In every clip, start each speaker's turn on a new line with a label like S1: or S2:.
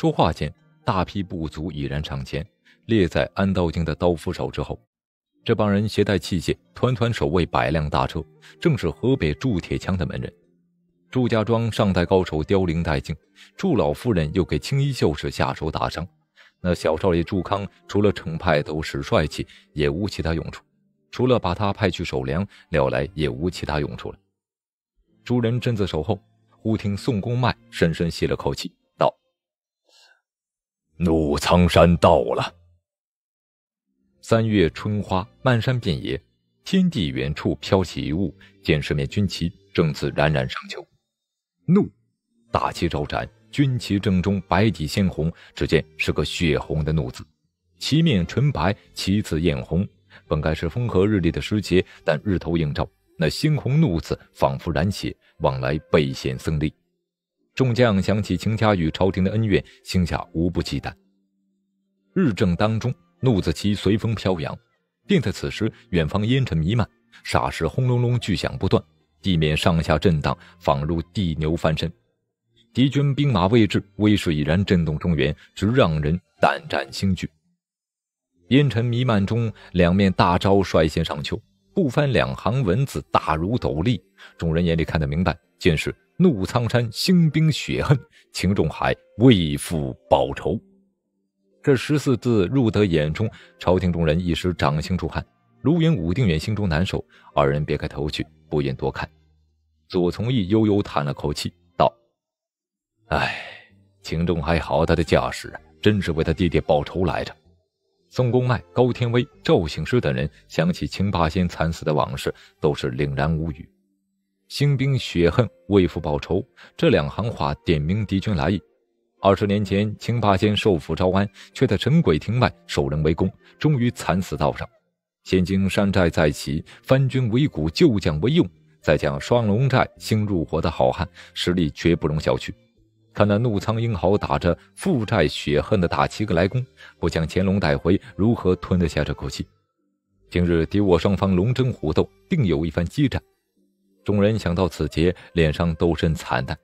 S1: 说话间，大批部族已然上前，列在安道京的刀斧手之后。这帮人携带器械，团团守卫百辆大车，正是河北铸铁枪的门人。祝家庄上代高手凋零殆尽，祝老夫人又给青衣秀士下手打伤，那小少爷祝康除了成派头时帅气，也无其他用处。除了把他派去守粮，料来也无其他用处了。诸人贞子守候，忽听宋公迈深深吸了口气。怒苍山到了。三月春花漫山遍野，天地远处飘起一物，见十面军旗，正自冉冉上秋。怒，大旗招展，军旗正中白底鲜红，只见是个血红的怒字。旗面纯白，旗字艳红。本该是风和日丽的时节，但日头映照，那猩红怒字仿佛染血，往来倍显森厉。众将想起秦家与朝廷的恩怨，心下无不忌惮。日正当中，怒子旗随风飘扬，并在此时，远方烟尘弥漫，霎时轰隆隆巨响不断，地面上下震荡，仿如地牛翻身。敌军兵马未至，威势已然震动中原，直让人胆战心惧。烟尘弥漫中，两面大招率先上秋，不翻两行文字，大如斗笠，众人眼里看得明白，见是。怒苍山兴兵雪恨，秦仲海为父报仇。这十四字入得眼中，朝廷中人一时掌心出汗。卢云、武定远心中难受，二人别开头去，不愿多看。左从义悠悠叹了口气，道：“哎，秦仲海好大的架势，真是为他弟弟报仇来着。”宋公迈、高天威、赵醒狮等人想起秦霸先惨死的往事，都是凛然无语。兴兵雪恨，为父报仇。这两行话点明敌军来意。二十年前，清霸先受府招安，却在神鬼亭外受人围攻，终于惨死道上。现今山寨再起，番军围攻，旧将为用，再将双龙寨新入伙的好汉，实力绝不容小觑。看那怒苍鹰豪，打着负债血恨的，打七个来攻，不将乾隆带回，如何吞得下这口气？今日敌我双方龙争虎斗，定有一番激战。众人想到此节，脸上都甚惨淡。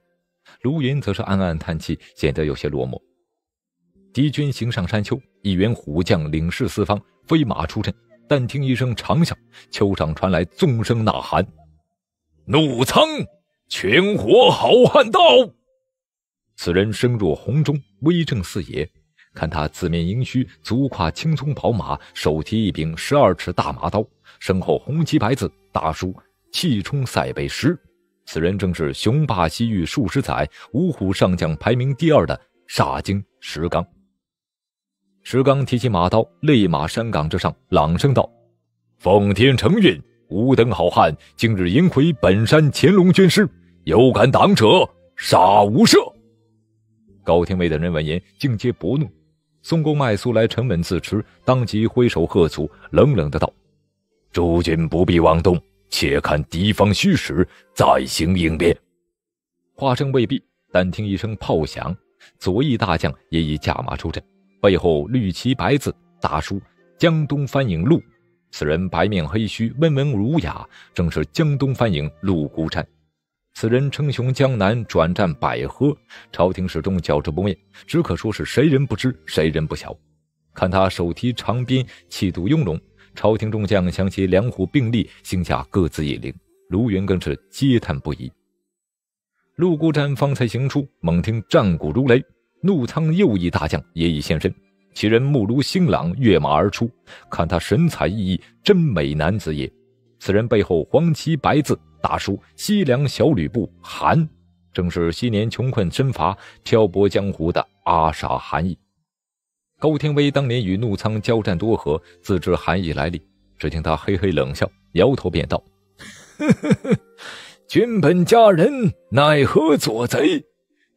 S1: 卢云则是暗暗叹气，显得有些落寞。敌军行上山丘，一员虎将领事四方，飞马出阵。但听一声长响，丘上传来纵声呐喊：“怒苍
S2: 全火好汉到！”
S1: 此人生若红钟，威震四野。看他紫面鹰须，足跨青葱宝马，手提一柄十二尺大麻刀，身后红旗白字，大书。气冲塞北石，此人正是雄霸西域数十载、五虎上将排名第二的煞精石刚。石刚提起马刀，立马山岗之上，朗声道：“奉天承运，吾等好汉今日迎回本山乾隆军师，有敢挡者，杀无赦。”高天尉等人闻言，竟皆不怒。宋公麦素来沉稳自持，当即挥手喝足，冷冷的道：“诸君不必妄动。”且看敌方虚实，再行应变。话声未毕，但听一声炮响，左翼大将也已驾马出阵，背后绿旗白字，大书“江东翻影录，此人白面黑须，温文儒雅，正是江东翻影陆孤山。此人称雄江南，转战百合，朝廷始终剿之不灭，只可说是谁人不知，谁人不晓。看他手提长鞭，气度雍容。朝廷众将相携两虎并立，心下各自一凛。卢云更是嗟叹不已。陆孤瞻方才行出，猛听战鼓如雷，怒苍右翼大将也已现身。其人目如星朗，跃马而出。看他神采奕奕，真美男子也。此人背后黄旗白字，大书“西凉小吕布韩”，正是昔年穷困身乏、漂泊江湖的阿傻韩义。高天威当年与怒苍交战多合，自知含义来历。只听他嘿嘿冷笑，摇头便道：“
S2: 君本佳人，奈何作贼？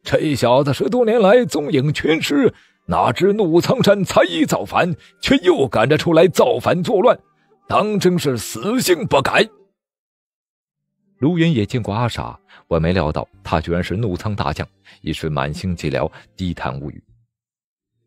S2: 这小子十多年来踪影全失，哪知怒苍山才一造反，却又赶着出来造反作乱，当真是死性不改。”卢云也
S1: 见过阿傻，我没料到他居然是怒苍大将，一时满心寂寥，低叹无语。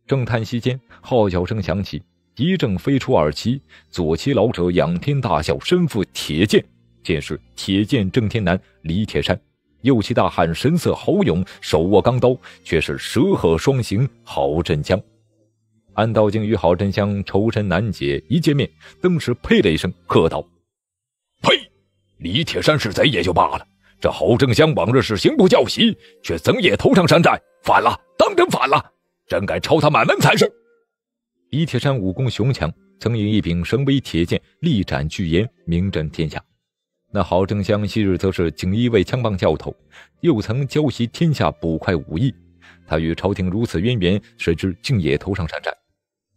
S1: 正叹息间，号角声响起，一阵飞出二旗。左旗老者仰天大笑，身负铁剑，剑是铁剑郑天南李铁山；右旗大汉神色豪勇，手握钢刀，却是蛇鹤双形郝振江。安道晶与郝振江仇深难解，一见面，
S2: 登时呸了一声，喝道：“呸！李铁山是贼也就罢了，这郝振江往日是刑部教习，却怎也投上山寨，反了，当真反了！”真该抄他满门才是！
S1: 李铁山武功雄强，曾以一柄神威铁剑力斩巨岩，名震天下。那郝正香昔日则是锦衣卫枪棒教头，又曾教习天下捕快武艺。他与朝廷如此渊源，谁知竟也头上山寨？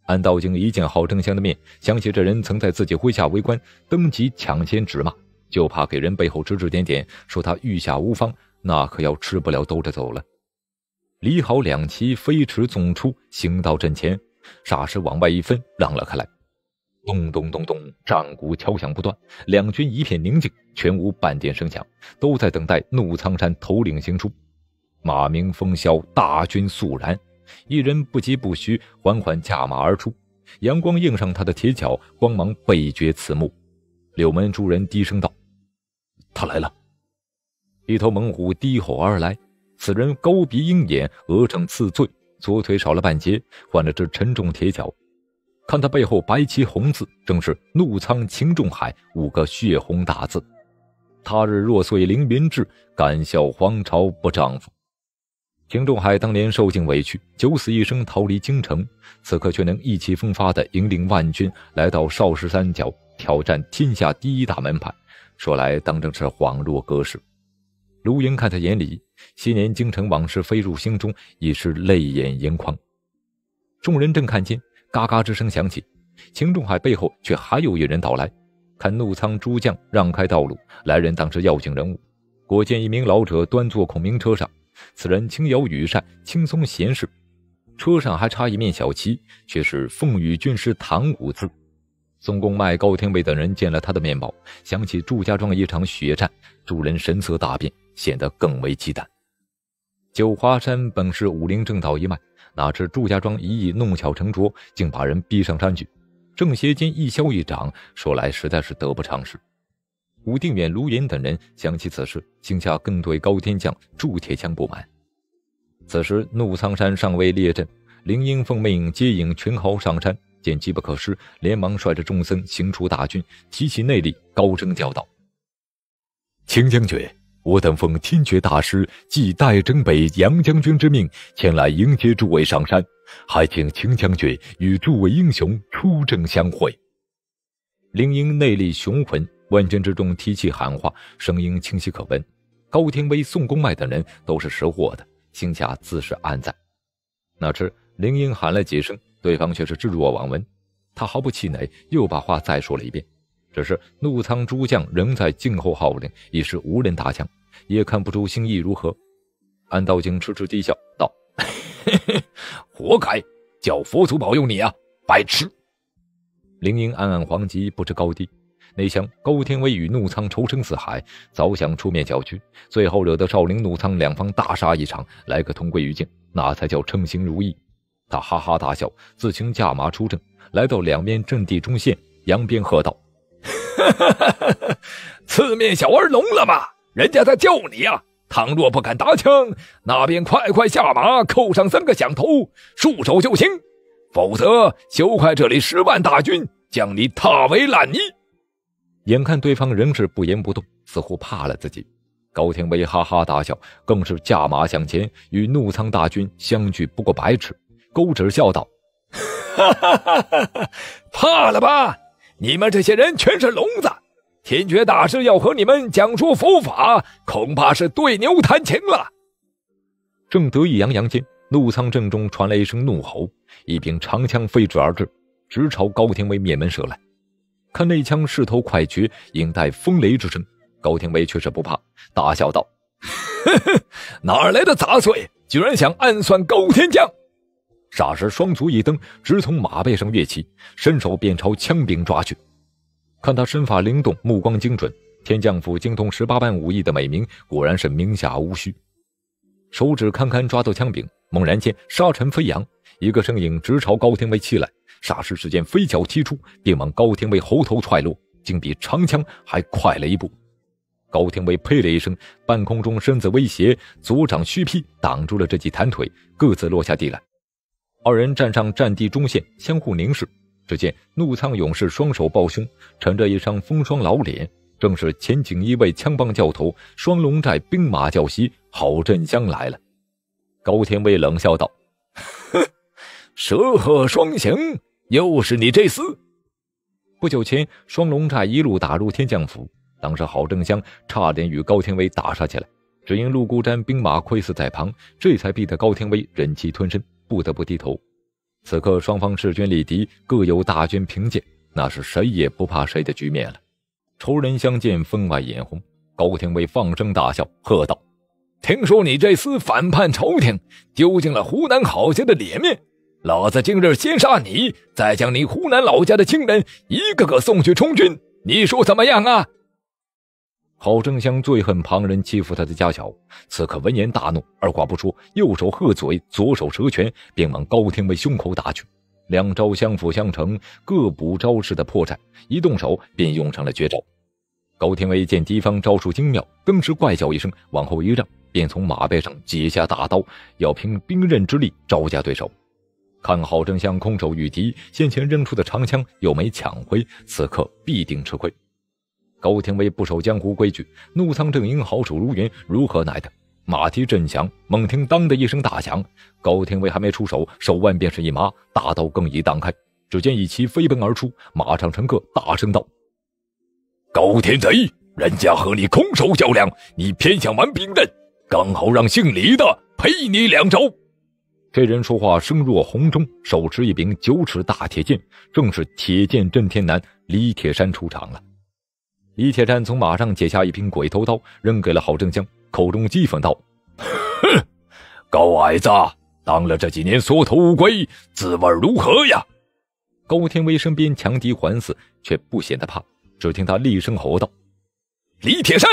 S1: 安道经一见郝正香的面，想起这人曾在自己麾下为官，登基抢先指骂，就怕给人背后指指点点，说他御下无方，那可要吃不了兜着走了。李好两骑飞驰纵出，行到阵前，霎时往外一分，让了开来。咚咚咚咚，战鼓敲响不断，两军一片宁静，全无半点声响，都在等待怒苍山头领行出。马鸣风萧，大军肃然。一人不疾不徐，缓缓驾马而出，阳光映上他的铁脚，光芒倍觉刺目。柳门诸人低声道：“他来了。”一头猛虎低吼而来。此人高鼻鹰眼，额上刺醉，左腿少了半截，换了只沉重铁脚。看他背后白旗红字，正是“怒苍秦仲海”五个血红大字。他日若遂凌云志，敢笑皇朝不丈夫。秦仲海当年受尽委屈，九死一生逃离京城，此刻却能意气风发地引领万军来到少室山脚，挑战天下第一大门派，说来当真是恍若隔世。卢云看在眼里，昔年京城往事飞入心中，已是泪眼盈眶。众人正看见，嘎嘎之声响起，秦仲海背后却还有一人到来。看怒苍诸将让开道路，来人当是要紧人物。果见一名老者端坐孔明车上，此人轻摇羽扇，轻松闲适。车上还插一面小旗，却是奉与军师唐五字。宋公迈、高天卫等人见了他的面貌，想起祝家庄一场血战，众人神色大变。显得更为忌惮。九华山本是武林正道一脉，哪知祝家庄一役弄巧成拙，竟把人逼上山去。正邪间一消一长，说来实在是得不偿失。武定远、卢云等人想起此事，心下更对高天将、祝铁枪不满。此时怒苍山尚未列阵，林英凤、魅影、接引群豪上山，见机不可失，连忙率着众僧行出大军，提起内力，高声叫道：“秦将军！”我等奉天爵大师暨代征北杨将军之命前来迎接诸位上山，还请秦将军与诸位英雄出征相会。灵英内力雄浑，万军之中提起喊话，声音清晰可闻。高天威、宋公迈等人都是识货的，心下自是暗赞。哪知灵英喊了几声，对方却是置若罔闻。他毫不气馁，又把话再说了一遍。只是怒苍诸将仍在静候号令，已是无人搭腔。也看不出心意如何，安道静痴痴低笑道：“活该！叫佛祖保佑你啊，白痴！”林英暗暗惶急，不知高低。内厢高天威与怒苍仇深似海，早想出面搅局，最后惹得少林怒苍两方大杀一场，来个同归于尽，那才叫称心如意。他哈哈大笑，自行驾马出阵，来到两面阵地中线，扬鞭喝道：“
S2: 四 面小儿聋了吗？”人家在救你呀！倘若不敢搭腔，那便快快下马，扣上三个响头，束手就擒；否则，休怪这里十万大军将你踏为烂泥。
S1: 眼看对方仍是不言不动，似乎怕了自己，高天威哈哈大笑，更是驾马向前，与怒苍大军相距不过百尺，勾指笑道：“哈哈
S2: 哈哈怕了吧？你们这些人全是聋子！”天绝大师要和你们讲出佛法，恐怕是对牛弹琴了。
S1: 正得意洋洋间，怒苍阵中传来一声怒吼，一柄长枪飞驰而至，直朝高天威面门射来。看那枪势头快绝，引带风雷之声。高天威却是不怕，大笑道：“ 哪来的杂碎，居然想暗算高天将！”霎时，双足一蹬，直从马背上跃起，伸手便朝枪柄抓去。看他身法灵动，目光精准，天将府精通十八般武艺的美名，果然是名无虚手指堪堪抓到枪柄，猛然间沙尘飞扬，一个身影直朝高天威袭来。霎时之间，飞脚踢出，并往高天威喉头踹落，竟比长枪还快了一步。高天威呸了一声，半空中身子威胁，左掌虚劈，挡住了这记弹腿，各自落下地来。二人站上战地中线，相互凝视。只见怒苍勇士双手抱胸，沉着一张风霜老脸，正是前锦衣卫枪棒教头双龙寨兵马教习郝振江来了。高天威冷笑道：“蛇鹤双形，又是你这厮！”不久前，双龙寨一路打入天将府，当时郝振江差点与高天威打杀起来，只因陆孤瞻兵马窥伺在旁，这才逼得高天威忍气吞声，不得不低头。此刻双方势均力敌，各有大军凭借，那是谁也不怕谁的局面了。仇人相见，分外眼红。高廷威放声大
S2: 笑，喝道：“听说你这厮反叛朝廷，丢尽了湖南好家的脸面，老子今日先杀你，再将你湖南老家的亲人一个个送去充军，你说怎么样啊？”
S1: 郝正香最恨旁人欺负他的家小，此刻闻言大怒，二话不说，右手喝嘴，左手折拳，便往高天威胸口打去。两招相辅相成，各补招式的破绽。一动手便用上了绝招。高天威见敌方招数精妙，登时怪叫一声，往后一让，便从马背上解下大刀，要凭兵刃之力招架对手。看郝正香空手御敌，先前扔出的长枪又没抢回，此刻必定吃亏。高天威不守江湖规矩，怒苍正英好手如云，如何奈他？马蹄震响，猛听“当”的一声大响，高天威还没出手，手腕便是一麻，大刀更已荡开。只见一骑飞奔而出，马上乘客
S2: 大声道：“高天贼，人家和你空手较量，你偏想玩兵刃，刚好让姓李的陪你两招。”这人说
S1: 话声若洪钟，手持一柄九尺大铁剑，正是铁剑震天南李铁山出场了。李铁山从马上解下一柄鬼头刀，扔给了郝正江，口中讥讽道：“哼，高矮子，当了这几年缩头乌龟，滋味如何呀？”高天威身边强敌环伺，却不显得怕，只听他厉声吼道：“
S2: 李铁山，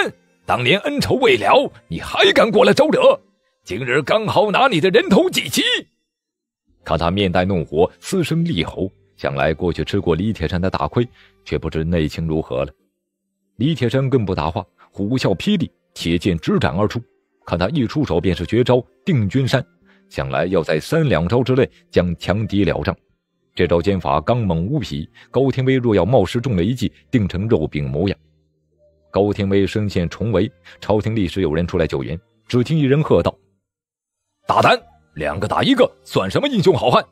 S2: 当年恩仇未了，你还敢过来招惹？今日刚好拿你的人头祭旗！”
S1: 看他面带怒火，嘶声厉吼，想来过去吃过李铁山的大亏，却不知内情如何了。李铁山更不答话，虎啸霹雳，铁剑直斩而出。看他一出手便是绝招定军山，想来要在三两招之内将强敌了账。这招剑法刚猛无匹，高天威若要冒失中了一计，定成肉饼模样。高天威身陷重围，朝廷立时有人出来救援。只听一人喝道：“大胆，两个打一个，算什么英雄好汉！”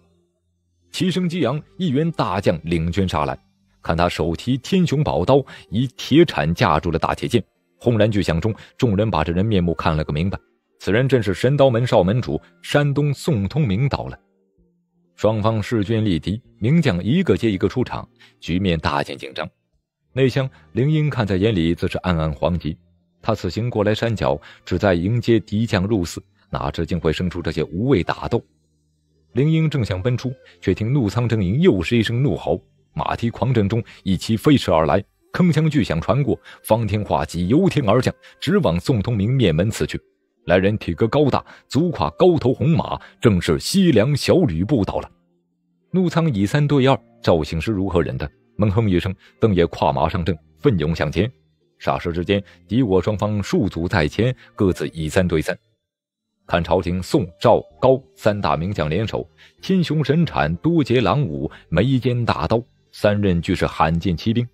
S1: 齐声激扬，一员大将领军杀来。看他手提天雄宝刀，以铁铲架住了大铁剑，轰然巨响中，众人把这人面目看了个明白，此人正是神刀门少门主山东宋通明到了。双方势均力敌，名将一个接一个出场，局面大见紧张。那乡林英看在眼里，自是暗暗惶急。他此行过来山脚，只在迎接敌将入寺，哪知竟会生出这些无谓打斗。林英正想奔出，却听怒苍狰狞又是一声怒吼。马蹄狂震中，一骑飞驰而来，铿锵巨响传过，方天画戟由天而降，直往宋通明面门刺去。来人体格高大，足跨高头红马，正是西凉小吕布到了。怒仓以三对二，赵信是如何忍的？闷哼一声，邓爷跨马上阵，奋勇向前。霎时之间，敌我双方数组在前，各自以三对三。看朝廷宋、赵、高三大名将联手，天雄神铲，多杰狼舞，眉间大刀。三刃俱是罕见骑兵，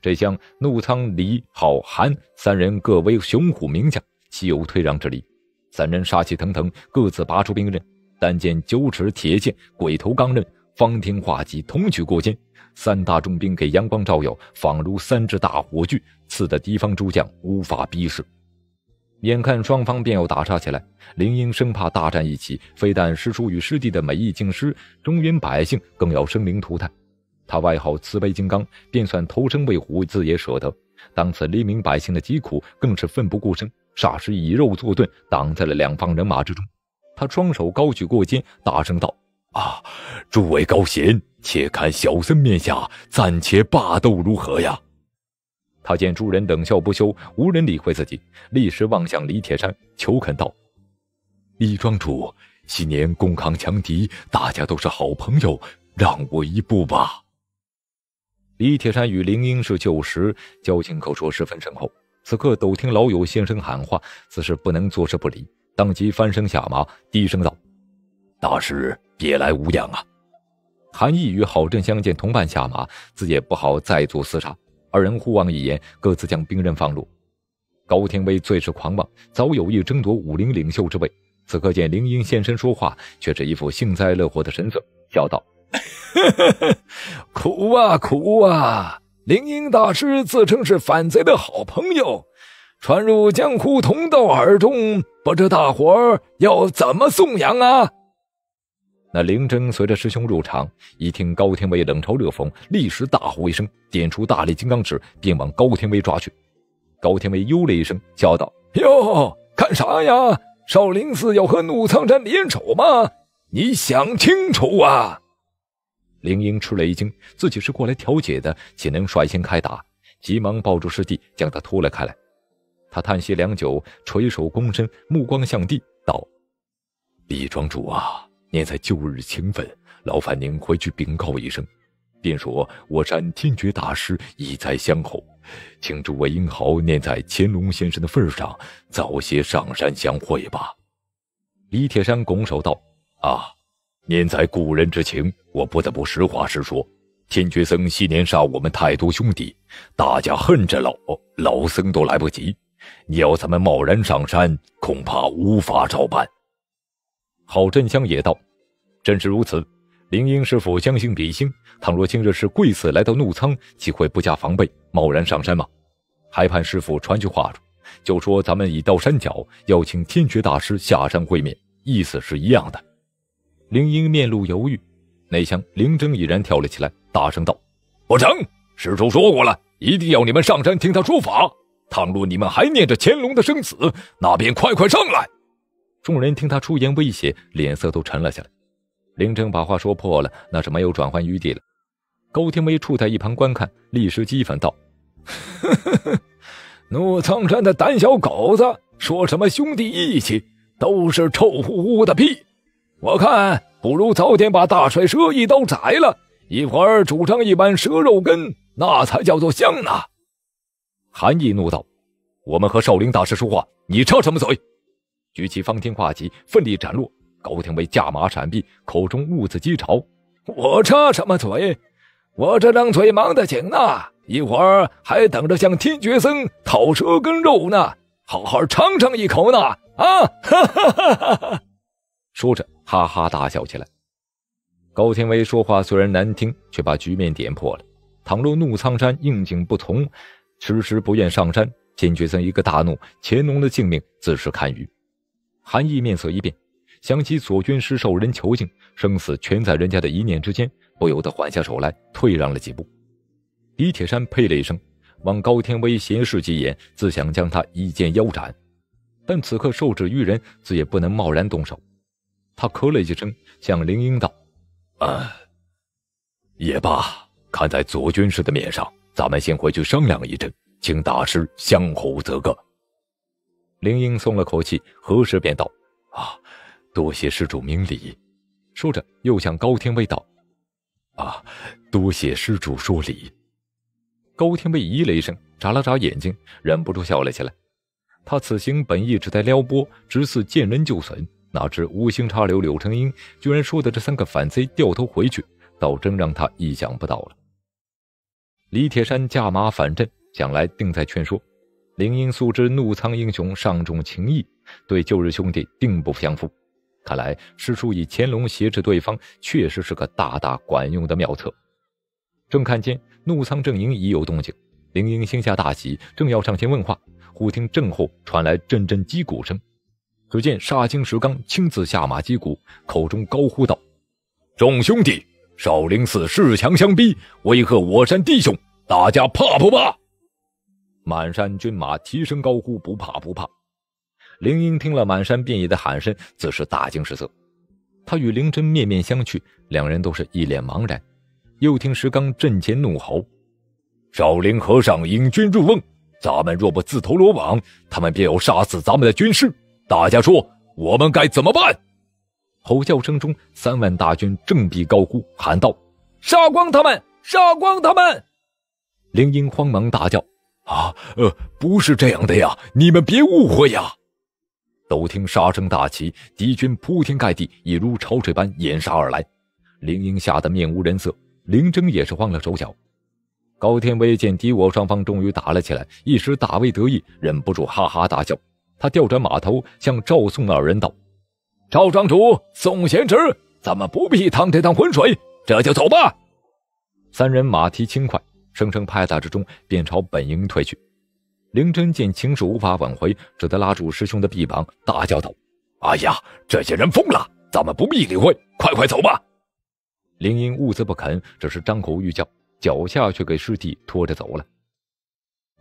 S1: 这将怒苍李好韩三人各为雄虎名将，岂有退让之理？三人杀气腾腾，各自拔出兵刃。但见九尺铁剑、鬼头钢刃、方天画戟同举过肩，三大重兵给阳光照耀，仿如三支大火炬，刺得敌方诸将无法逼视。眼看双方便要打杀起来，林英生怕大战一起，非但师叔与师弟的美意尽失，中原百姓更要生灵涂炭。他外号慈悲金刚，便算投身为虎，自也舍得。当此黎民百姓的疾苦，更是奋不顾身。霎时以肉作盾，挡在了两方人马之中。他双手高举过肩，大声道：“啊，诸位高贤，且看小僧面下暂且罢斗如何呀？”他见诸人冷笑不休，无人理会自己，立时望向李铁山，求恳道：“李庄主，昔年共抗强敌，大家都是好朋友，让我一步吧。”李铁山与林英是旧识，交情可说十分深厚。此刻陡听老友先生喊话，此事不能坐视不理，当即翻身下马，低声道：“
S2: 大师
S1: 别来无恙啊！”韩毅与郝震相见，同伴下马，自也不好再做厮杀。二人互望一眼，各自将兵刃放入。高天威最是狂妄，早有意争夺武林领袖之位。此刻见林英现身说话，却是一副幸灾乐祸的神色，笑道。
S2: 苦啊苦啊！灵音大师自称是反贼的好朋友，传入江湖同道耳中，不知大伙儿要怎么颂扬啊？
S1: 那灵真随着师兄入场，一听高天威冷嘲热讽，立时大呼一声，点出大力金刚指，便往高天威抓去。高天威哟了一声，笑道：“
S2: 哟，干啥呀？少林寺要和怒苍山联手吗？你想清楚啊！”林英吃了
S1: 一惊，自己是过来调解的，岂能率先开打？急忙抱住师弟，将他拖了开来。他叹息良久，垂手躬身，目光向地道：“李庄主啊，念在旧日情分，劳烦您回去禀告一声，便说我山天觉大师已在相后，请诸位英豪念在乾隆先生的份上，早些上山相会吧。”李铁山拱手道：“啊。”念在故人之情，我不得不实话实说。天觉僧昔年杀我们太多兄弟，大家恨着老老僧都来不及。你要咱们贸然上山，恐怕无法照办。郝振香也道：“真是如此。”灵英师傅将心比心，倘若今日是贵子来到怒仓，岂会不加防备，贸然上山吗？还盼师傅传句话，就说咱们已到山脚，要请天觉大师下山会面，意思是一样的。林英面露犹豫，那厢林真已然跳了起来，大声道：“不成！师叔
S2: 说过了，一定要你们上山听他说法。倘若你们还念着乾隆的生死，那便快快上来！”众人听他出言威胁，脸色都沉了下来。
S1: 林征把话说破了，那是没有转换余地了。高天威处在一旁观看，立
S2: 时讥讽道：“怒苍山的胆小狗子，说什么兄弟义气，都是臭乎乎的屁！”我看不如早点把大帅蛇一刀宰了，一会儿煮上一碗蛇肉羹，那才叫做香呢。
S1: 韩毅怒道：“我们和少林大师说话，你插什么嘴？”举起方天画戟，奋力斩落。高廷尉驾马闪避，口
S2: 中兀自讥嘲：“我插什么嘴？我这张嘴忙得紧呢，一会儿还等着向天爵僧讨蛇羹肉呢，好好尝尝一口呢。”啊！
S1: 说着，哈哈大笑起来。高天威说话虽然难听，却把局面点破了。倘若怒苍山应景不从，迟迟不愿上山，金觉森一个大怒，乾隆的性命自是堪虞。韩毅面色一变，想起左军师受人囚禁，生死全在人家的一念之间，不由得缓下手来，退让了几步。李铁山呸了一声，望高天威斜视几眼，自想将他一剑腰斩，但此刻受制于人，自也不能贸然动手。他咳了几声，向林英道：“
S2: 啊，也罢，看在左军师的面上，
S1: 咱们先回去商量一阵，请大师相候则个。”林英松了口气，何时便道：“啊，多谢施主明理。”说着，又向高天威道：“啊，多谢施主说理。”高天威咦了一声，眨了眨眼睛，忍不住笑了起来。他此行本意只在撩拨，直似见人就损。哪知无心插柳，柳成荫居然说的这三个反贼掉头回去，倒真让他意想不到了。李铁山驾马返阵，想来定在劝说。林英素知怒苍英雄尚重情义，对旧日兄弟定不相负。看来师叔以乾隆挟制对方，确实是个大大管用的妙策。正看见怒苍阵营已有动静，林英心下大喜，正要上前问话，忽听阵后传来阵阵击鼓声。只见杀青石刚亲自下马击鼓，口中高呼道：“众兄弟，少林寺恃强相逼，威吓我山弟兄，大家怕不怕？”满山军马齐声高呼：“不怕，不怕！”林英听了满山遍野的喊声，自是大惊失色。他与林真面面相觑，两人都是一脸茫然。又听石刚阵前怒吼：“少林和尚引军入瓮，咱们若不自投罗网，他们便要杀死咱们的军师。”大家说，我们该怎么办？吼叫声中，三万大军振臂高呼，喊道：“杀光他们！杀光他们！”铃英慌忙大叫：“啊，呃，不是这样的呀！你们别误会呀！”都听杀声大起，敌军铺天盖地，已如潮水般掩杀而来。铃英吓得面无人色，林征也是慌了手脚。高天威见敌我双方终于打了起来，一时大为得意，忍不住哈哈大笑。他调转马头，向赵宋二人道：“赵庄主，宋贤侄，咱们不必趟这趟浑水，这就走吧。”三人马蹄轻快，声声拍打之中，便朝本营退去。灵真见情势无法挽回，只得拉住师兄的臂膀，大叫道：“
S2: 哎呀，这些人疯了，咱们不必理会，快快走吧！”
S1: 灵英兀自不肯，只是张口欲叫，脚下却给师弟拖着走了。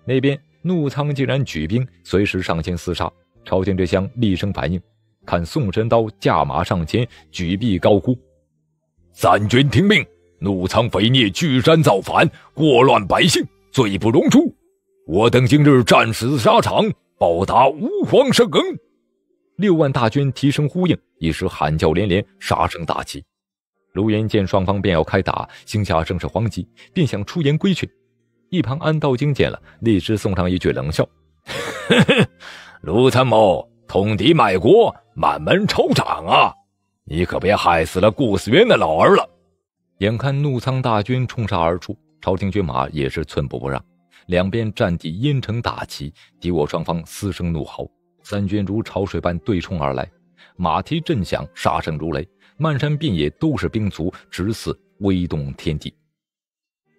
S1: 那边。怒仓竟然举兵，随时上前厮杀。朝廷之乡厉声反应，看宋神刀驾马上前，举臂高呼：“
S2: 三军听命！怒仓匪孽聚山造反，祸乱百姓，罪不容诛！我等今日战死沙场，报答吾皇圣
S1: 恩。”六万大军齐声呼应，一时喊叫连连，杀声大起。卢延见双方便要开打，心下正是慌急，便想出言规劝。一旁安道经见了，立时送上一句冷笑：“卢参谋，通敌卖国，满门抄斩啊！你可别害死了顾思渊的老儿了！”眼看怒苍大军冲杀而出，朝廷军马也是寸步不让，两边战地烟尘大起，敌我双方嘶声怒吼，三军如潮水般对冲而来，马蹄震响，杀声如雷，漫山遍野都是兵卒，直似威动天地。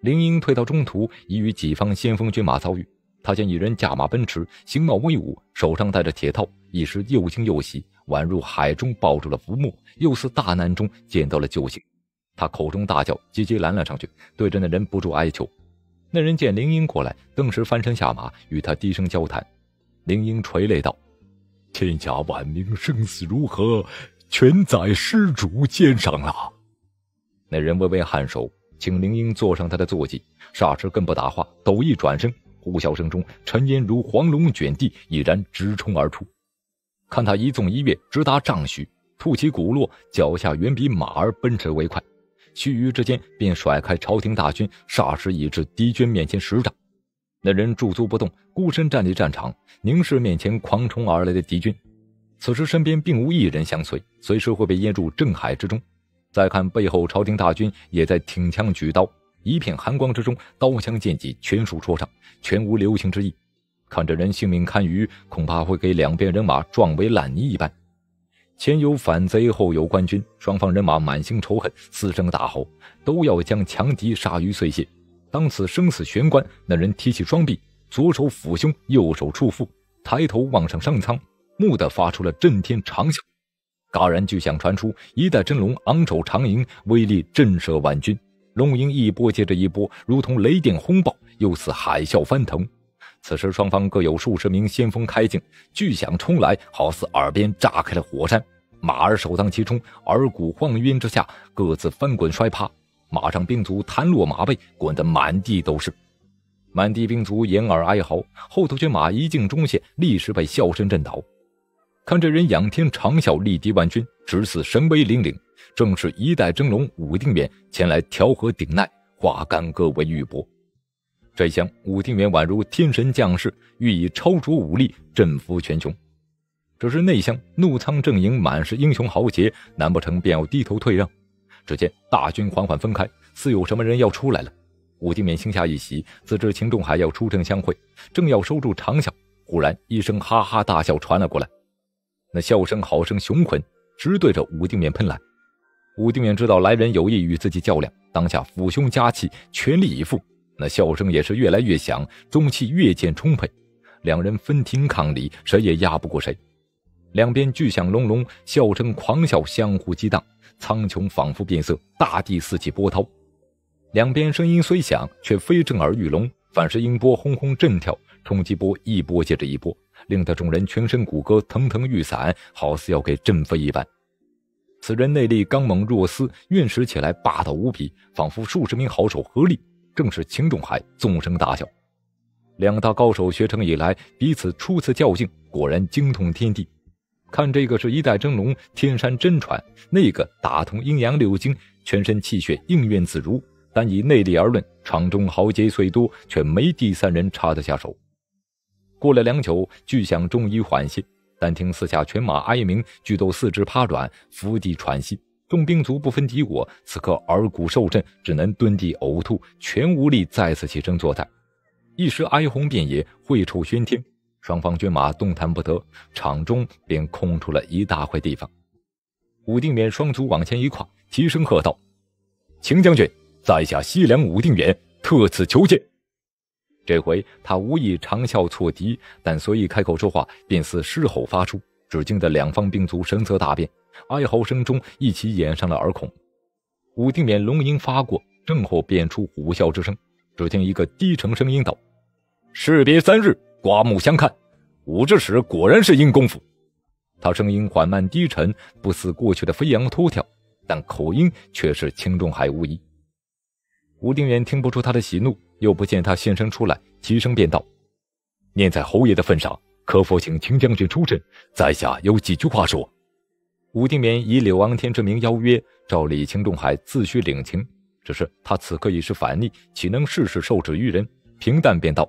S1: 林英退到中途，已与己方先锋军马遭遇。他见一人驾马奔驰，形貌威武，手上戴着铁套，一时又惊又喜，宛如海中抱住了浮木，又似大难中捡到了救星。他口中大叫，急急拦了上去，对着那人不住哀求。那人见林英过来，顿时翻身下马，与他低声交谈。林英垂泪道：“天下万民生死如何，全在施主肩上了。”那人微微颔首。请灵英坐上他的坐骑，霎时更不打话，抖一转身，呼啸声中，尘烟如黄龙卷地，已然直冲而出。看他一纵一跃，直达丈许，吐起骨落，脚下远比马儿奔驰为快。须臾之间，便甩开朝廷大军，霎时已至敌军面前十丈。那人驻足不动，孤身站立战场，凝视面前狂冲而来的敌军。此时身边并无一人相随，随时会被淹入镇海之中。再看背后，朝廷大军也在挺枪举刀，一片寒光之中，刀枪剑戟全数戳上，全无留情之意。看着人性命堪虞，恐怕会给两边人马撞为烂泥一般。前有反贼，后有官军，双方人马满心仇恨，四声大吼，都要将强敌杀于碎屑。当此生死悬关，那人提起双臂，左手抚胸，右手触腹，抬头望上上苍，蓦地发出了震天长啸。嘎然巨响传出，一代真龙昂首长吟，威力震慑万军。龙吟一波接着一波，如同雷电轰爆，又似海啸翻腾。此时双方各有数十名先锋开镜，巨响冲来，好似耳边炸开了火山。马儿首当其冲，耳骨晃晕之下，各自翻滚摔趴。马上兵卒弹落马背，滚得满地都是。满地兵卒掩耳哀嚎，后头军马一进中线，立时被啸声震倒。看这人仰天长啸，力敌万军，直似神威凛凛，正是一代真龙武定远前来调和鼎鼐，化干戈为玉帛。这一枪，武定远宛如天神降世，欲以超卓武力镇服全琼。只是内厢怒苍阵营满是英雄豪杰，难不成便要低头退让？只见大军缓缓分开，似有什么人要出来了。武定远心下一喜，自知秦仲海要出城相会，正要收住长啸，忽然一声哈哈大笑传了过来。那笑声好声雄浑，直对着武定远喷来。武定远知道来人有意与自己较量，当下抚胸加气，全力以赴。那笑声也是越来越响，宗气越见充沛。两人分庭抗礼，谁也压不过谁。两边巨响隆隆，笑声狂笑相互激荡，苍穹仿佛变色，大地四起波涛。两边声音虽响，却非震耳欲聋，反是音波轰轰震跳，冲击波一波接着一波。令得众人全身骨骼腾腾欲散，好似要给震飞一般。此人内力刚猛若斯，运使起来霸道无比，仿佛数十名好手合力。正是秦仲海，纵声大笑。两大高手学成以来，彼此初次较劲，果然精通天地。看这个是一代真龙天山真传，那个打通阴阳六经，全身气血应运自如。但以内力而论，场中豪杰虽多，却没第三人插得下手。过了良久，巨响终于缓些，但听四下全马哀鸣，俱都四肢趴软，伏地喘息。众兵卒不分敌我，此刻耳骨受震，只能蹲地呕吐，全无力再次起身作战。一时哀鸿遍野，秽臭喧天。双方军马动弹不得，场中便空出了一大块地方。武定远双足往前一跨，齐声喝道：“秦将军，在下西凉武定远，特此求见。”这回他无意长啸错笛，但随意开口说话，便似狮吼发出，只惊得两方兵卒神色大变，哀嚎声中一起掩上了耳孔。武定远龙吟发过，正后变出虎啸之声。只听一个低沉声音道：“士别三日，刮目相看。武之始果然是硬功夫。”他声音缓慢低沉，不似过去的飞扬突跳，但口音却是青中海无疑。武定远听不出他的喜怒。又不见他现身出来，齐声便道：“念在侯爷的份上，可否请秦将军出阵？在下有几句话说。”武定勉以柳昂天之名邀约，照理青仲海自需领情，只是他此刻已是反逆，岂能事事受制于人？平淡便道：“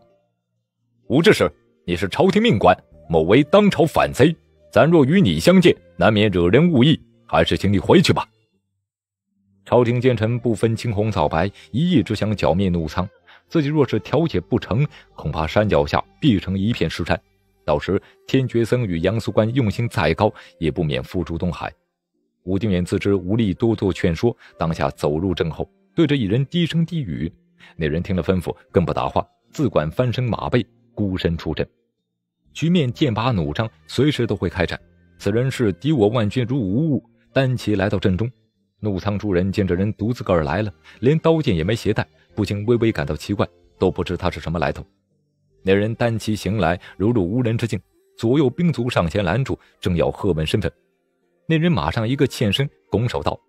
S1: 武志士，你是朝廷命官，某为当朝反贼，咱若与你相见，难免惹人误意，还是请你回去吧。”朝廷奸臣不分青红皂白，一意只想剿灭怒苍。自己若是调解不成，恐怕山脚下必成一片尸山。到时，天觉僧与杨素官用心再高，也不免付诸东海。武定远自知无力多做劝说，当下走入阵后，对着一人低声低语。那人听了吩咐，更不答话，自管翻身马背，孤身出阵。局面剑拔弩张，随时都会开战。此人是敌我万军如无物，单骑来到阵中。怒苍诸人见这人独自个儿来了，连刀剑也没携带。不禁微微感到奇怪，都不知他是什么来头。那人单骑行来，如入无人之境，左右兵卒上前拦住，正要喝问身份，那人马上一个欠身，拱手道：“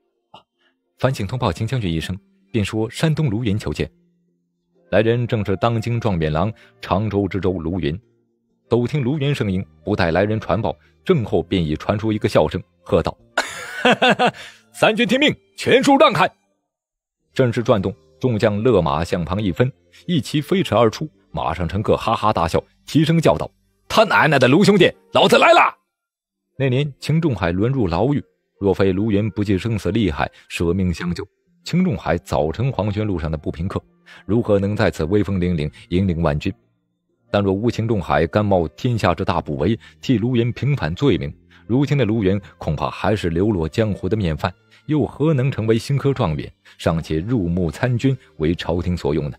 S1: 烦请通报秦将军一声，便说山东卢云求见。”来人正是当今状元郎、常州知州卢云。都听卢云声音，不待来人传报，正后便已传出一个笑声，喝道：“ 三军听命，全数让开！”阵势转动。众将勒马向旁一分，一骑飞驰而出。马上乘客哈哈大笑，齐声叫道：“他奶奶的，卢兄弟，老子来了！”那年，秦仲海沦入牢狱，若非卢云不计生死利害，舍命相救，秦仲海早成黄泉路上的不平客，如何能在此威风凛凛，引领万军？但若无秦仲海甘冒天下之大不韪，替卢云平反罪名，如今的卢云恐怕还是流落江湖的面犯。又何能成为新科状元，尚且入幕参军，为朝廷所用呢？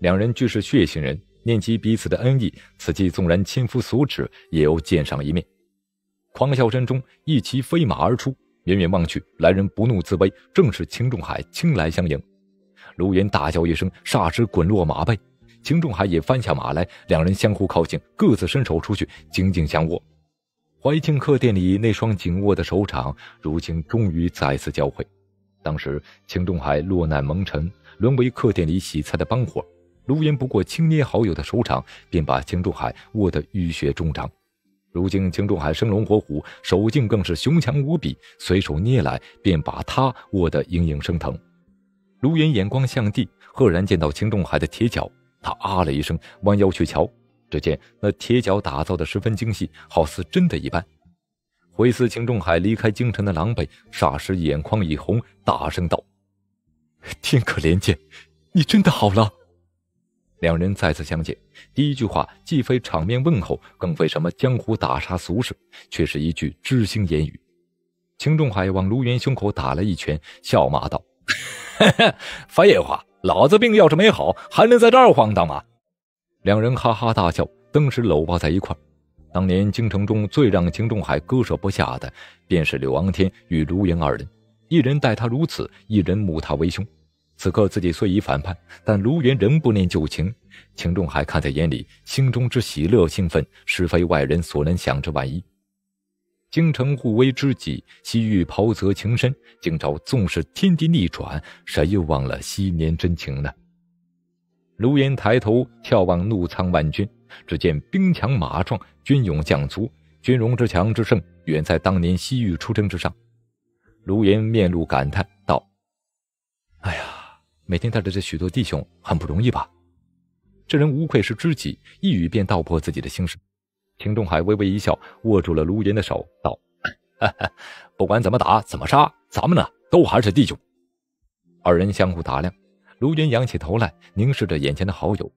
S1: 两人俱是血性人，念及彼此的恩义，此计纵然千夫所指，也要见上一面。狂笑声中，一骑飞马而出，远远望去，来人不怒自威，正是秦仲海，青来相迎。卢云大叫一声，霎时滚落马背。秦仲海也翻下马来，两人相互靠近，各自伸手出去，紧紧相握。怀庆客店里那双紧握的手掌，如今终于再次交汇。当时，秦仲海落难蒙尘，沦为客店里洗菜的帮伙。卢岩不过轻捏好友的手掌，便把秦仲海握得淤血肿章。如今，秦仲海生龙活虎，手劲更是雄强无比，随手捏来便把他握得隐隐生疼。卢岩眼光向地，赫然见到秦仲海的铁脚，他啊了一声，弯腰去瞧。只见那铁脚打造的十分精细，好似真的一般。回思秦仲海离开京城的狼狈，霎时眼眶一红，大声道：“天可怜见，你真的好了！”两人再次相见，第一句话既非场面问候，更非什么江湖打杀俗事，却是一句知心言语。秦仲海往卢云胸口打了一拳，笑骂道：“废 话，老子病要是没好，还能在这儿晃荡吗？”两人哈哈大笑，登时搂抱在一块当年京城中最让秦仲海割舍不下的，便是柳昂天与卢莹二人，一人待他如此，一人慕他为兄。此刻自己虽已反叛，但卢云仍不念旧情。秦仲海看在眼里，心中之喜乐兴奋，实非外人所能想之万一。京城互为知己，西域袍泽情深，今朝纵使天地逆转，谁又忘了昔年真情呢？卢岩抬头眺望怒苍万军，只见兵强马壮，军勇将足，军容之强之盛，远在当年西域出征之上。卢岩面露感叹道：“哎呀，每天带着这许多弟兄，很不容易吧？”这人无愧是知己，一语便道破自己的心事。秦仲海微微一笑，握住了卢岩的手，道：“不管怎么打怎么杀，咱们呢，都还是弟兄。”二人相互打量。卢云仰起头来，凝视着眼前的好友。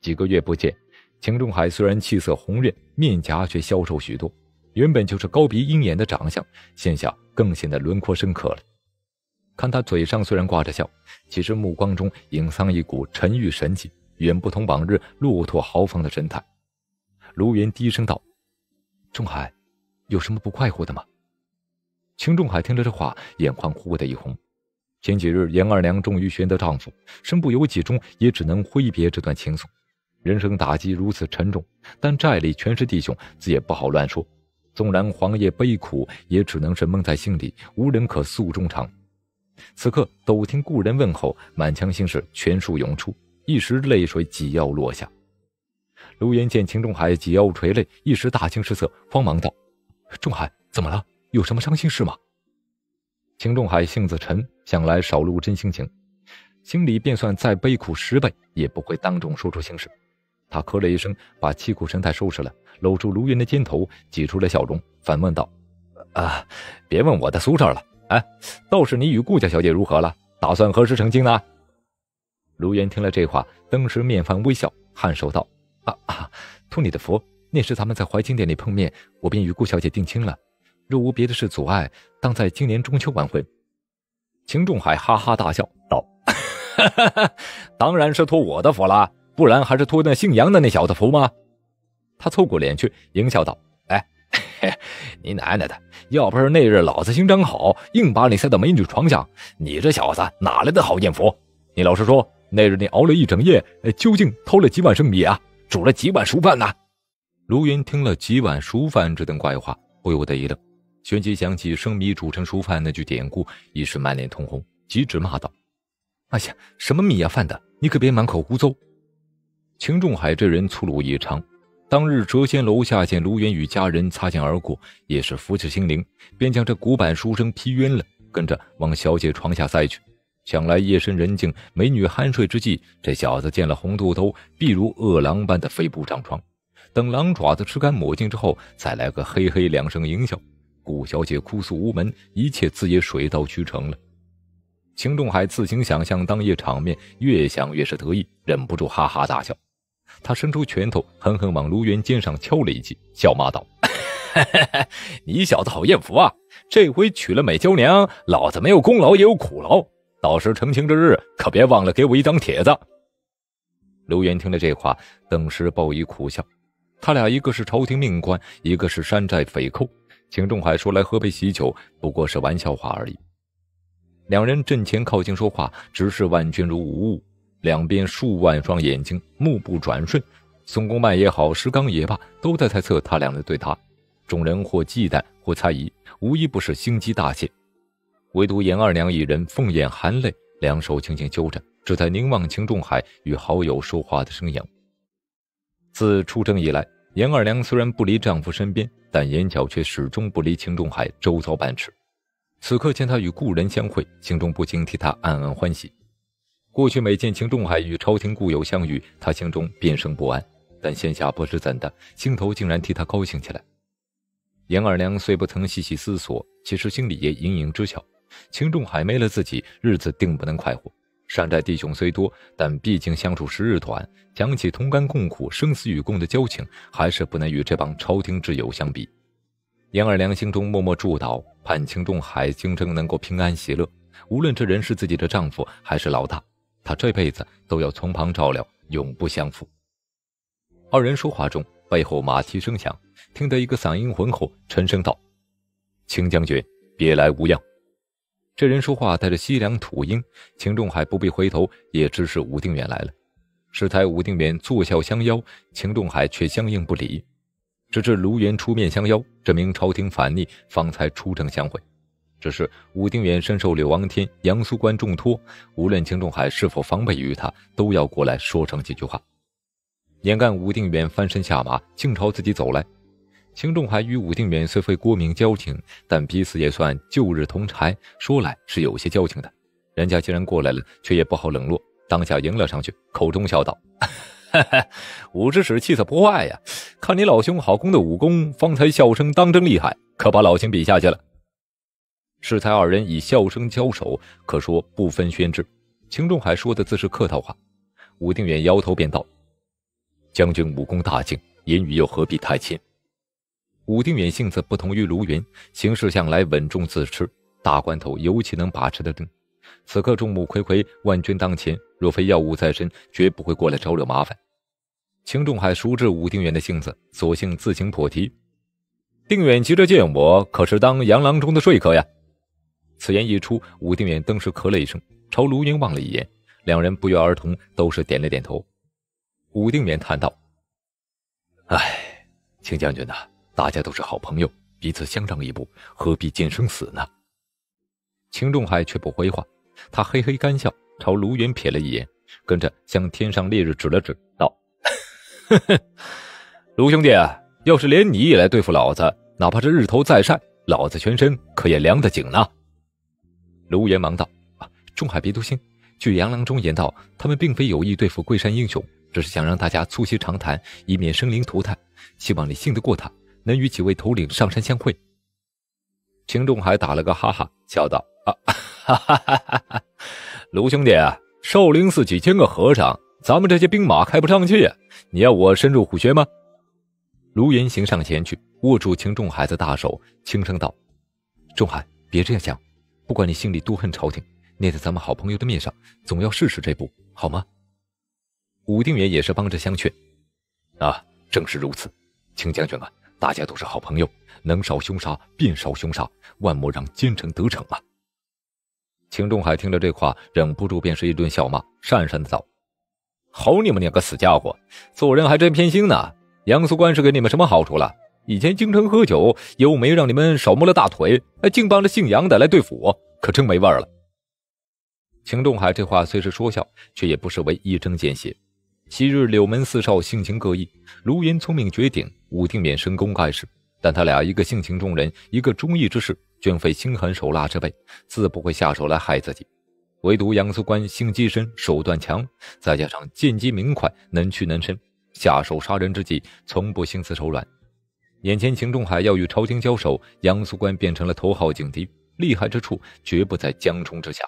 S1: 几个月不见，秦仲海虽然气色红润，面颊却消瘦许多。原本就是高鼻鹰眼的长相，现下更显得轮廓深刻了。看他嘴上虽然挂着笑，其实目光中隐藏一股沉郁神气，远不同往日落拓豪放的神态。卢云低声道：“仲海，有什么不快活的吗？”秦仲海听了这话，眼眶忽的一红。前几日，严二娘终于寻得丈夫，身不由己中也只能挥别这段情愫。人生打击如此沉重，但寨里全是弟兄，自也不好乱说。纵然黄叶悲苦，也只能是闷在心里，无人可诉衷肠。此刻陡听故人问候，满腔心事全数涌出，一时泪水几要落下。卢岩见秦仲海几要垂泪，一时大惊失色，慌忙道：“仲海，怎么了？有什么伤心事吗？”秦仲海性子沉，向来少露真心情，心里便算再悲苦十倍，也不会当众说出心事。他咳了一声，把凄苦神态收拾了，搂住卢云的肩头，挤出了笑容，反问道：“啊，别问我的苏事了。哎，倒是你与顾家小姐如何了？打算何时成亲呢？”卢云听了这话，登时面泛微笑，颔首道：“啊啊，托你的福，那时咱们在怀清殿里碰面，我便与顾小姐定亲了。”若无别的事阻碍，当在今年中秋完婚。秦仲海哈哈大笑道：“ 当然是托我的福了，不然还是托那姓杨的那小子福吗？”他凑过脸去，淫笑道：“哎，你奶奶的！要不是那日老子心肠好，硬把你塞到美女床下，你这小子哪来的好艳福？你老实说，那日你熬了一整夜，究竟偷了几碗生米啊？煮了几碗熟饭呢？”卢云听了几碗熟饭这等怪话，不由得一愣。旋即想起“生米煮成熟饭”那句典故，一时满脸通红，急直骂道：“哎呀，什么米呀饭的！你可别满口胡诌。”秦仲海这人粗鲁异常，当日谪仙楼下见卢元与家人擦肩而过，也是福气心灵，便将这古板书生劈晕了，跟着往小姐床下塞去。想来夜深人静，美女酣睡之际，这小子见了红肚兜，必如饿狼般的飞扑上床，等狼爪子吃干抹净之后，再来个嘿嘿两声淫笑。顾小姐哭诉无门，一切自也水到渠成了。秦仲海自行想象当夜场面，越想越是得意，忍不住哈哈大笑。他伸出拳头，狠狠往卢元肩上敲了一记，笑骂道：“你小子好艳福啊！这回娶了美娇娘，老子没有功劳也有苦劳。到时成亲之日，可别忘了给我一张帖子。”卢元听了这话，顿时报以苦笑。他俩一个是朝廷命官，一个是山寨匪寇。秦仲海说：“来喝杯喜酒，不过是玩笑话而已。”两人阵前靠近说话，直视万钧如无物。两边数万双眼睛目不转瞬，宋公曼也好，石刚也罢，都在猜测他俩的对答。众人或忌惮，或猜疑，无一不是心机大泄。唯独严二娘一人，凤眼含泪，两手轻轻揪着，只在凝望秦仲海与好友说话的身影。自出征以来。严二娘虽然不离丈夫身边，但眼角却始终不离秦仲海周遭半尺。此刻见他与故人相会，心中不禁替他暗暗欢喜。过去每见秦仲海与朝廷故友相遇，他心中便生不安。但现下不知怎的，心头竟然替他高兴起来。严二娘虽不曾细细思索，其实心里也隐隐知晓，秦仲海没了自己，日子定不能快活。山寨弟兄虽多，但毕竟相处时日短，讲起同甘共苦、生死与共的交情，还是不能与这帮朝廷之友相比。杨二娘心中默默祝祷，盼青仲海、青真能够平安喜乐。无论这人是自己的丈夫还是老大，他这辈子都要从旁照料，永不相负。二人说话中，背后马蹄声响，听得一个嗓音浑厚，沉声道：“青将军，别来无恙。”这人说话带着西凉土音，秦仲海不必回头也知是武定远来了。史才武定远坐笑相邀，秦仲海却相应不理，直至卢元出面相邀，这名朝廷反逆方才出城相会。只是武定远深受柳王天、杨素关重托，无论秦仲海是否防备于他，都要过来说上几句话。眼看武定远翻身下马，竟朝自己走来。秦仲海与武定远虽非过命交情，但彼此也算旧日同柴，说来是有些交情的。人家既然过来了，却也不好冷落，当下迎了上去，口中笑道：“ 武知使气色不坏呀，看你老兄好功的武功，方才笑声当真厉害，可把老兄比下去了。”适才二人以笑声交手，可说不分轩轾。秦仲海说的自是客套话，武定远摇头便道：“将军武功大进，言语又何必太谦？”武定远性子不同于卢云，行事向来稳重自持，大关头尤其能把持的定。此刻众目睽睽，万军当前，若非要务在身，绝不会过来招惹麻烦。秦仲海熟知武定远的性子，索性自行破题。定远急着见我，可是当杨郎中的说客呀？此言一出，武定远登时咳了一声，朝卢云望了一眼，两人不约而同都是点了点头。武定远叹道：“哎，秦将军呐。”大家都是好朋友，彼此相让一步，何必见生死呢？秦仲海却不回话，他嘿嘿干笑，朝卢岩瞥了一眼，跟着向天上烈日指了指，道：“ 卢兄弟，要是连你也来对付老子，哪怕是日头再晒，老子全身可也凉得紧呢。”卢岩忙道：“啊，仲海别多心，据杨郎中言道，他们并非有意对付桂山英雄，只是想让大家促膝长谈，以免生灵涂炭，希望你信得过他。”能与几位头领上山相会。秦仲海打了个哈哈，笑道：“ 啊，哈哈哈哈哈！卢兄弟，啊，少林寺几千个和尚，咱们这些兵马开不上去，啊，你要我深入虎穴吗？”卢云行上前去，握住秦仲海的大手，轻声道：“仲海，别这样想，不管你心里多恨朝廷，念在咱们好朋友的面上，总要试试这步，好吗？”武定远也是帮着相劝：“啊，正是如此，请将军啊。”大家都是好朋友，能少凶杀便少凶杀，万莫让奸臣得逞啊！秦仲海听着这话，忍不住便是一顿笑骂，讪讪的道：“好你们两个死家伙，做人还真偏心呢！杨素官是给你们什么好处了？以前经常喝酒，又没让你们少摸了大腿，还竟帮着姓杨的来对付我，可真没味儿了。”秦仲海这话虽是说笑，却也不失为一针见血。昔日柳门四少性情各异，卢云聪明绝顶。武定远身功盖世，但他俩一个性情中人，一个忠义之士，均非心狠手辣之辈，自不会下手来害自己。唯独杨素官心机深，手段强，再加上剑机明快，能屈能伸，下手杀人之际，从不心慈手软。眼前秦仲海要与朝廷交手，杨素官变成了头号警敌，厉害之处绝不在江冲之下。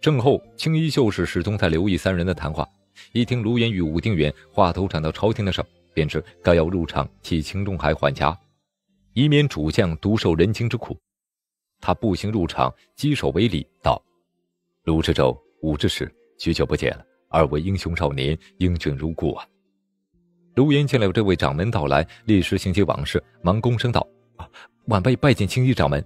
S1: 正后青衣秀士始终在留意三人的谈话，一听卢岩与武定远话头转到朝廷的事。便知该要入场替青中海还家，以免主将独受人情之苦。他步行入场，稽首为礼，道：“鲁智州、武志士，许久不见了，二位英雄少年，英俊如故啊！”卢岩见了这位掌门到来，立时想起往事，忙躬声道：“晚辈拜见青衣掌门。”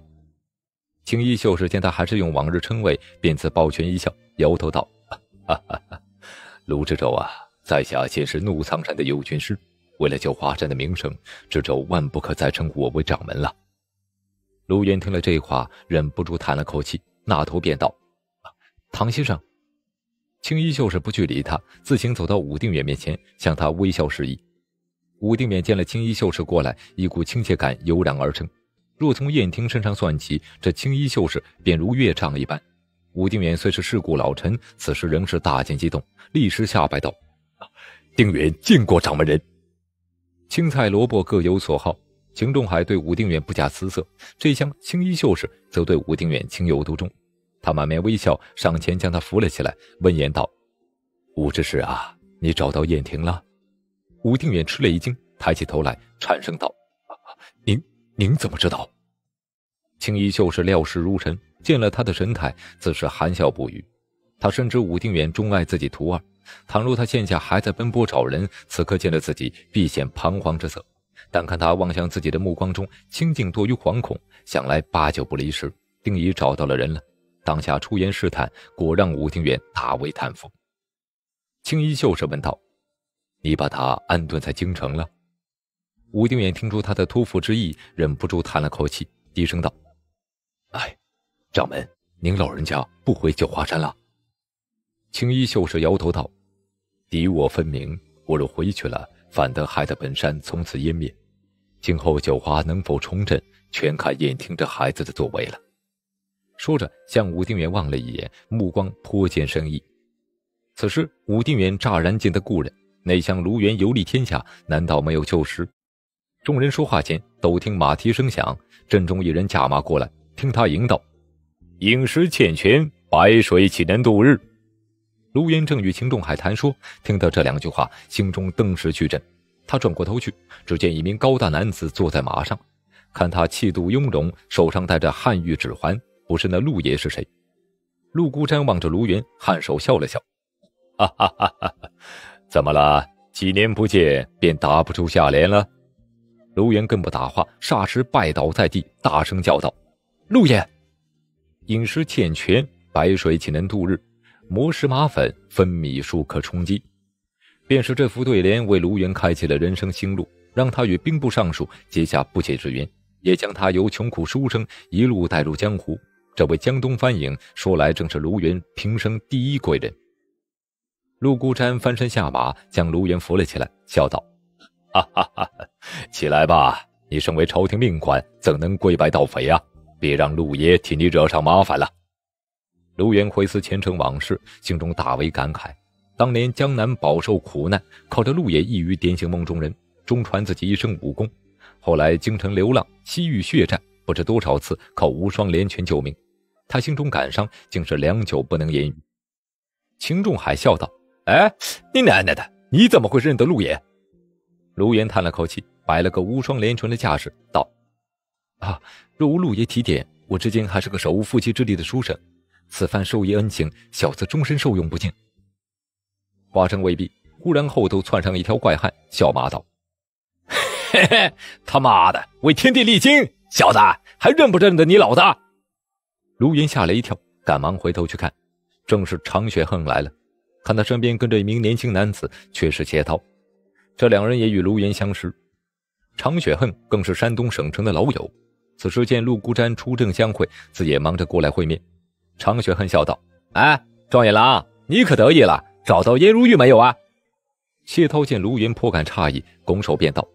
S1: 青衣秀士见他还是用往日称谓，便自抱拳一笑，摇头道：“鲁智州啊，在下皆是怒苍山的游军师。”为了救华山的名声，知州万不可再称我为掌门了。卢远听了这话，忍不住叹了口气，那头便道：“唐先生。”青衣秀士不去理他，自行走到武定远面前，向他微笑示意。武定远见了青衣秀士过来，一股亲切感油然而生。若从燕婷身上算起，这青衣秀士便如岳丈一般。武定远虽是世故老臣，此时仍是大惊激动，立时下拜道：“定远见过掌门人。”青菜萝卜各有所好，秦仲海对武定远不假辞色；这厢青衣秀士则对武定远情有独钟。他满面微笑，上前将他扶了起来，闻言道：“武知事啊，你找到燕婷了？”武定远吃了一惊，抬起头来，颤声道：“您您怎么知道？”青衣秀士料事如神，见了他的神态，自是含笑不语。他深知武定远钟爱自己徒儿。倘若他现下还在奔波找人，此刻见了自己，必显彷徨之色。但看他望向自己的目光中，清静多于惶恐，想来八九不离十，定已找到了人了。当下出言试探，果让武丁远大为叹服。青衣秀士问道：“你把他安顿在京城了？”武丁远听出他的托付之意，忍不住叹了口气，低声道：“哎，掌门，您老人家不回九华山了。”青衣秀士摇头道。敌我分明，我若回去了，反得害得本山从此湮灭。今后九华能否重振，全看燕听这孩子的作为。了，说着向武定远望了一眼，目光颇见深意。此时武定远乍然见得故人，内向卢元游历天下，难道没有旧识？众人说话间，都听马蹄声响，阵中一人驾马过来，听他吟道：“饮食欠全，白水岂能度日？”卢云正与秦仲海谈说，听到这两句话，心中顿时巨震。他转过头去，只见一名高大男子坐在马上，看他气度雍容，手上戴着汉玉指环，不是那陆爷是谁？陆孤瞻望着卢云，颔首笑了笑：“哈哈哈！哈，怎么了？几年不见，便答不出下联了？”卢云更不答话，霎时拜倒在地，大声叫道：“
S2: 陆爷，
S1: 饮食欠全，白水岂能度日？”磨石马粉，分米数可充饥。便是这幅对联，为卢云开启了人生新路，让他与兵部尚书结下不解之缘，也将他由穷苦书生一路带入江湖。这位江东翻影，说来正是卢云平生第一贵人。陆孤山翻身下马，将卢云扶了起来，笑道：“哈哈哈，起来吧！你身为朝廷命官，怎能跪拜盗匪啊？别让陆爷替你惹上麻烦了。”卢岩回思前尘往事，心中大为感慨。当年江南饱受苦难，靠着陆爷一语点醒梦中人，中传自己一身武功。后来京城流浪，西域血战，不知多少次靠无双连拳救命。他心中感伤，竟是良久不能言语。秦仲海笑道：“哎，你奶奶的，你怎么会认得陆爷？”卢岩叹了口气，摆了个无双连拳的架势，道：“啊，若无陆爷提点，我至今还是个手无缚鸡之力的书生。”此番受义恩情，小子终身受用不尽。话声未毕，忽然后头窜上一条怪汉，笑骂道：“嘿嘿，他妈的，为天地立经，小子还认不认得你老子？”卢云吓了一跳，赶忙回头去看，正是常雪恨来了。看他身边跟着一名年轻男子，却是谢涛。这两人也与卢云相识，常雪恨更是山东省城的老友。此时见陆孤瞻出阵相会，自也忙着过来会面。常雪恨笑道：“哎，状元郎，你可得意了？找到颜如玉没有啊？”谢涛见卢云颇感诧异，拱手便道：“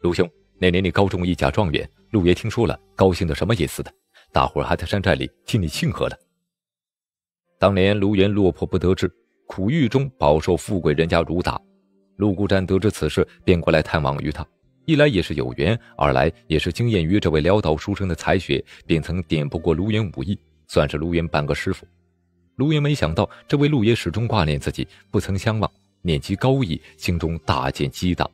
S1: 卢兄，那年你高中一甲状元，陆爷听说了，高兴的什么意思的，大伙还在山寨里替你庆贺了。当年卢云落魄不得志，苦狱中饱受富贵人家辱打，陆孤瞻得知此事，便过来探望于他。一来也是有缘，二来也是惊艳于这位潦倒书生的才学，便曾点拨过卢云武艺。”算是卢岩半个师傅，卢岩没想到这位陆爷始终挂念自己，不曾相忘。念及高义，心
S2: 中大见激荡。